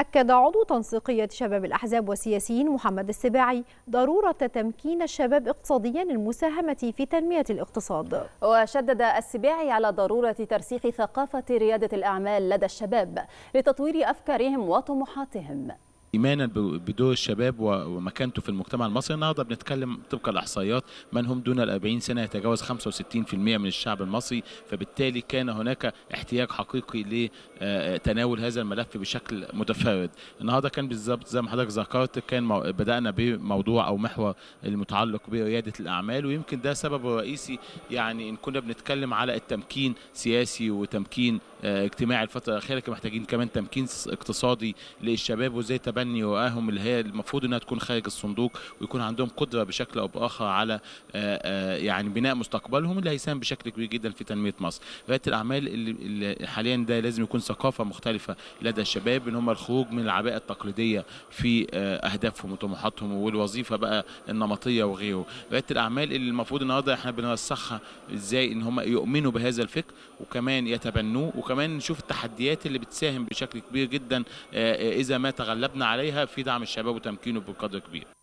أكد عضو تنسيقية شباب الأحزاب والسياسيين محمد السباعي ضرورة تمكين الشباب اقتصاديا للمساهمة في تنمية الاقتصاد وشدد السباعي على ضرورة ترسيخ ثقافة ريادة الأعمال لدى الشباب لتطوير أفكارهم وطموحاتهم ايمانا بدور الشباب ومكانته في المجتمع المصري النهارده بنتكلم طبق الاحصائيات من هم دون ال 40 سنه يتجاوز 65% من الشعب المصري فبالتالي كان هناك احتياج حقيقي لتناول آه، آه، هذا الملف بشكل متفاوت النهارده كان بالظبط زي ما حضرتك ذكرت كان بدانا بموضوع او محور المتعلق برياده الاعمال ويمكن ده سبب رئيسي يعني ان كنا بنتكلم على التمكين سياسي وتمكين آه، اجتماعي الفتره الاخيره محتاجين كمان تمكين اقتصادي للشباب وازاي تبنى الفني واهم اللي هي المفروض أنها تكون خارج الصندوق ويكون عندهم قدرة بشكل أو بآخر على آه، آه، يعني بناء مستقبلهم اللي هيساهم بشكل كبير جدا في تنمية مصر ريادة الأعمال اللي حاليا ده لازم يكون ثقافة مختلفة لدى الشباب أن هم الخروج من العباءة التقليدية في آه، أهدافهم وطموحاتهم والوظيفة بقى النمطية وغيره ريادة الأعمال اللي المفروض النهارده احنا بنرسخها ازاي ان هم يؤمنوا بهذا الفكر وكمان يتبنوه وكمان نشوف التحديات اللي بتساهم بشكل كبير جدا اذا ما تغلبنا عليها في دعم الشباب وتمكينه بقدر كبير